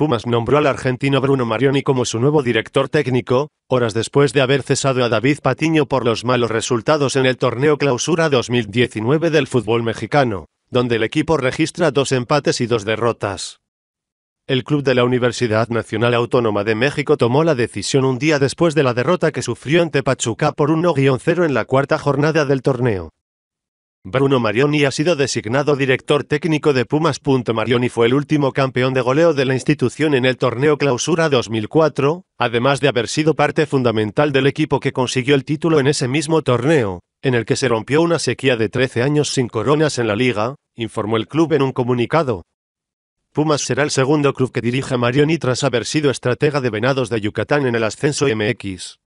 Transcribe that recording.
Pumas nombró al argentino Bruno Marioni como su nuevo director técnico, horas después de haber cesado a David Patiño por los malos resultados en el torneo Clausura 2019 del fútbol mexicano, donde el equipo registra dos empates y dos derrotas. El club de la Universidad Nacional Autónoma de México tomó la decisión un día después de la derrota que sufrió ante Pachuca por 1-0 en la cuarta jornada del torneo. Bruno Marioni ha sido designado director técnico de Pumas. Marioni fue el último campeón de goleo de la institución en el torneo Clausura 2004, además de haber sido parte fundamental del equipo que consiguió el título en ese mismo torneo, en el que se rompió una sequía de 13 años sin coronas en la liga, informó el club en un comunicado. Pumas será el segundo club que dirige Marioni tras haber sido estratega de Venados de Yucatán en el ascenso MX.